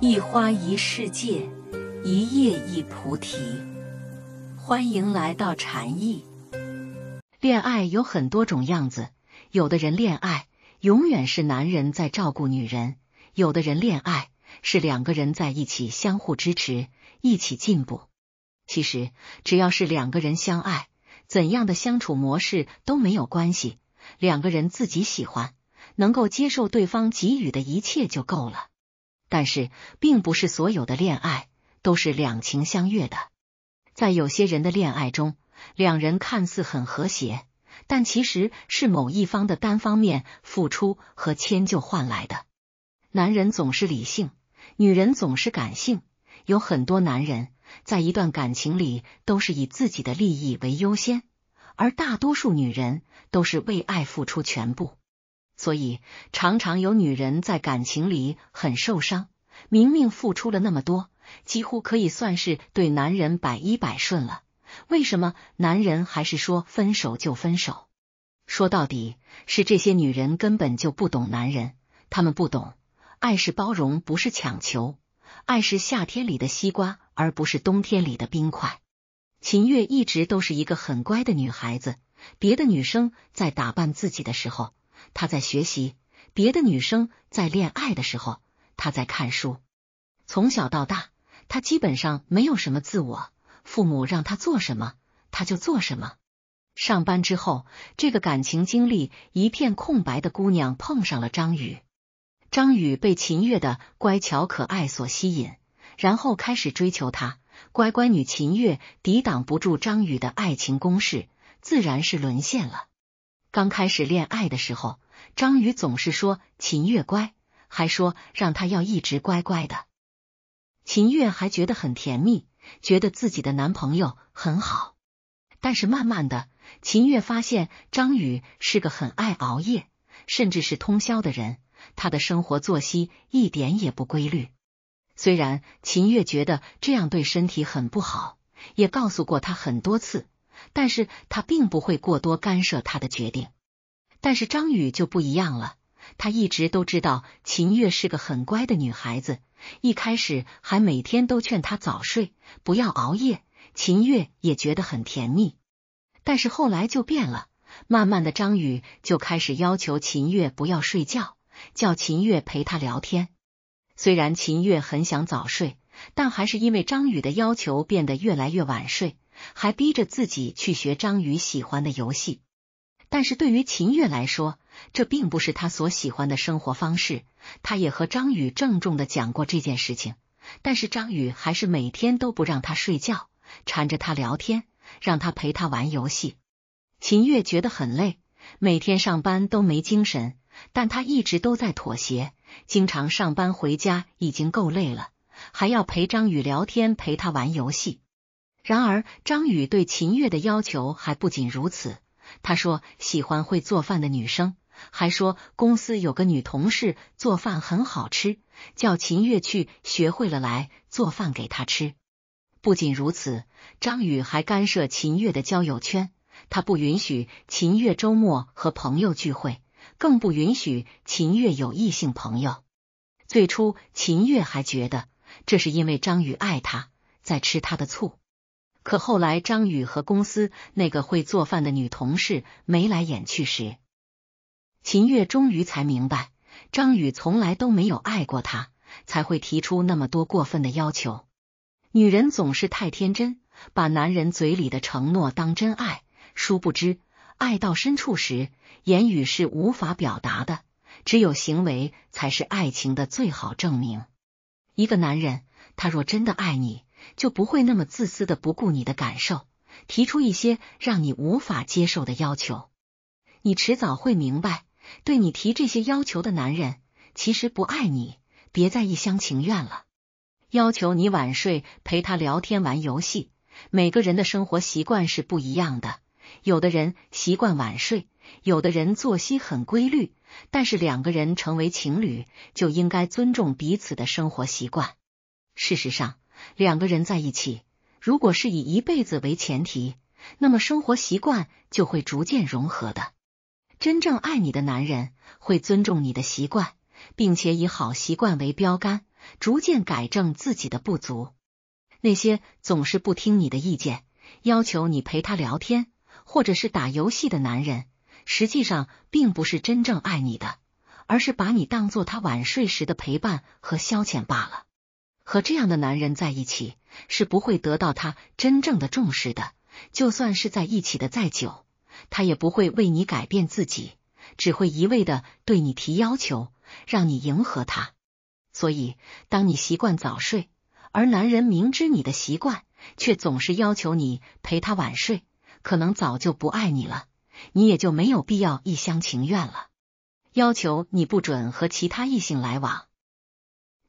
一花一世界，一叶一菩提。欢迎来到禅意。恋爱有很多种样子，有的人恋爱永远是男人在照顾女人，有的人恋爱是两个人在一起相互支持，一起进步。其实只要是两个人相爱，怎样的相处模式都没有关系，两个人自己喜欢，能够接受对方给予的一切就够了。但是，并不是所有的恋爱都是两情相悦的。在有些人的恋爱中，两人看似很和谐，但其实是某一方的单方面付出和迁就换来的。男人总是理性，女人总是感性。有很多男人在一段感情里都是以自己的利益为优先，而大多数女人都是为爱付出全部。所以常常有女人在感情里很受伤，明明付出了那么多，几乎可以算是对男人百依百顺了，为什么男人还是说分手就分手？说到底是这些女人根本就不懂男人，他们不懂爱是包容，不是强求；爱是夏天里的西瓜，而不是冬天里的冰块。秦月一直都是一个很乖的女孩子，别的女生在打扮自己的时候。他在学习，别的女生在恋爱的时候，他在看书。从小到大，他基本上没有什么自我，父母让他做什么，他就做什么。上班之后，这个感情经历一片空白的姑娘碰上了张宇，张宇被秦月的乖巧可爱所吸引，然后开始追求她。乖乖女秦月抵挡不住张宇的爱情攻势，自然是沦陷了。刚开始恋爱的时候，张宇总是说秦月乖，还说让他要一直乖乖的。秦月还觉得很甜蜜，觉得自己的男朋友很好。但是慢慢的，秦月发现张宇是个很爱熬夜，甚至是通宵的人，他的生活作息一点也不规律。虽然秦月觉得这样对身体很不好，也告诉过他很多次。但是他并不会过多干涉他的决定，但是张宇就不一样了。他一直都知道秦月是个很乖的女孩子，一开始还每天都劝她早睡，不要熬夜。秦月也觉得很甜蜜，但是后来就变了。慢慢的，张宇就开始要求秦月不要睡觉，叫秦月陪他聊天。虽然秦月很想早睡，但还是因为张宇的要求变得越来越晚睡。还逼着自己去学张宇喜欢的游戏，但是对于秦月来说，这并不是他所喜欢的生活方式。他也和张宇郑重的讲过这件事情，但是张宇还是每天都不让他睡觉，缠着他聊天，让他陪他玩游戏。秦月觉得很累，每天上班都没精神，但他一直都在妥协，经常上班回家已经够累了，还要陪张宇聊天，陪他玩游戏。然而，张宇对秦月的要求还不仅如此。他说喜欢会做饭的女生，还说公司有个女同事做饭很好吃，叫秦月去学会了来做饭给他吃。不仅如此，张宇还干涉秦月的交友圈，他不允许秦月周末和朋友聚会，更不允许秦月有异性朋友。最初，秦月还觉得这是因为张宇爱她，在吃她的醋。可后来，张宇和公司那个会做饭的女同事眉来眼去时，秦月终于才明白，张宇从来都没有爱过她，才会提出那么多过分的要求。女人总是太天真，把男人嘴里的承诺当真爱，殊不知，爱到深处时，言语是无法表达的，只有行为才是爱情的最好证明。一个男人，他若真的爱你。就不会那么自私的不顾你的感受，提出一些让你无法接受的要求。你迟早会明白，对你提这些要求的男人其实不爱你，别再一厢情愿了。要求你晚睡陪他聊天玩游戏，每个人的生活习惯是不一样的。有的人习惯晚睡，有的人作息很规律。但是两个人成为情侣，就应该尊重彼此的生活习惯。事实上。两个人在一起，如果是以一辈子为前提，那么生活习惯就会逐渐融合的。真正爱你的男人会尊重你的习惯，并且以好习惯为标杆，逐渐改正自己的不足。那些总是不听你的意见，要求你陪他聊天或者是打游戏的男人，实际上并不是真正爱你的，而是把你当做他晚睡时的陪伴和消遣罢了。和这样的男人在一起是不会得到他真正的重视的。就算是在一起的再久，他也不会为你改变自己，只会一味的对你提要求，让你迎合他。所以，当你习惯早睡，而男人明知你的习惯，却总是要求你陪他晚睡，可能早就不爱你了。你也就没有必要一厢情愿了。要求你不准和其他异性来往，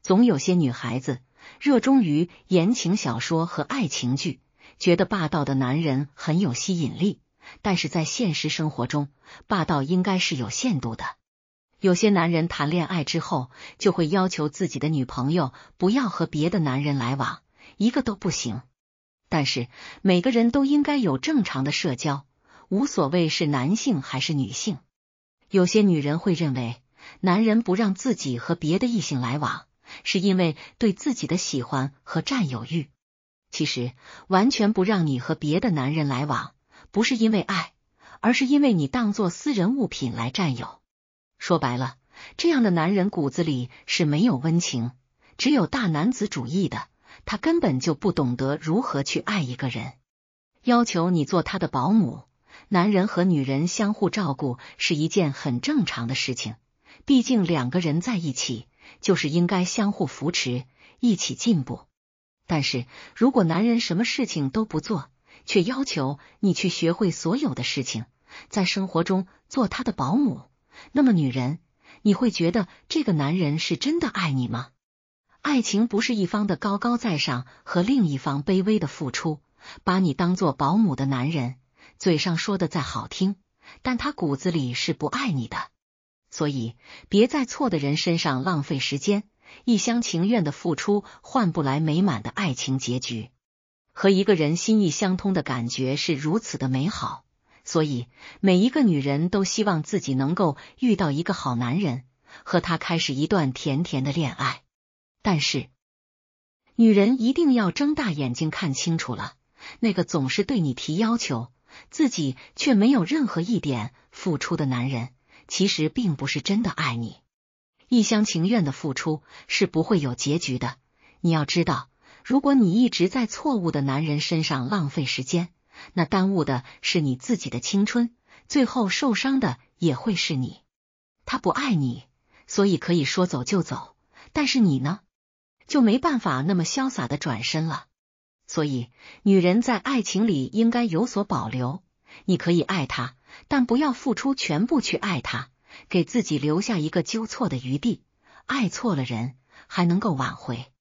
总有些女孩子。热衷于言情小说和爱情剧，觉得霸道的男人很有吸引力。但是在现实生活中，霸道应该是有限度的。有些男人谈恋爱之后，就会要求自己的女朋友不要和别的男人来往，一个都不行。但是每个人都应该有正常的社交，无所谓是男性还是女性。有些女人会认为，男人不让自己和别的异性来往。是因为对自己的喜欢和占有欲，其实完全不让你和别的男人来往，不是因为爱，而是因为你当做私人物品来占有。说白了，这样的男人骨子里是没有温情，只有大男子主义的，他根本就不懂得如何去爱一个人，要求你做他的保姆。男人和女人相互照顾是一件很正常的事情，毕竟两个人在一起。就是应该相互扶持，一起进步。但是如果男人什么事情都不做，却要求你去学会所有的事情，在生活中做他的保姆，那么女人，你会觉得这个男人是真的爱你吗？爱情不是一方的高高在上和另一方卑微的付出，把你当做保姆的男人，嘴上说的再好听，但他骨子里是不爱你的。所以，别在错的人身上浪费时间，一厢情愿的付出换不来美满的爱情结局。和一个人心意相通的感觉是如此的美好，所以每一个女人都希望自己能够遇到一个好男人，和他开始一段甜甜的恋爱。但是，女人一定要睁大眼睛看清楚了，那个总是对你提要求，自己却没有任何一点付出的男人。其实并不是真的爱你，一厢情愿的付出是不会有结局的。你要知道，如果你一直在错误的男人身上浪费时间，那耽误的是你自己的青春，最后受伤的也会是你。他不爱你，所以可以说走就走，但是你呢，就没办法那么潇洒的转身了。所以，女人在爱情里应该有所保留。你可以爱他。但不要付出全部去爱他，给自己留下一个纠错的余地。爱错了人，还能够挽回。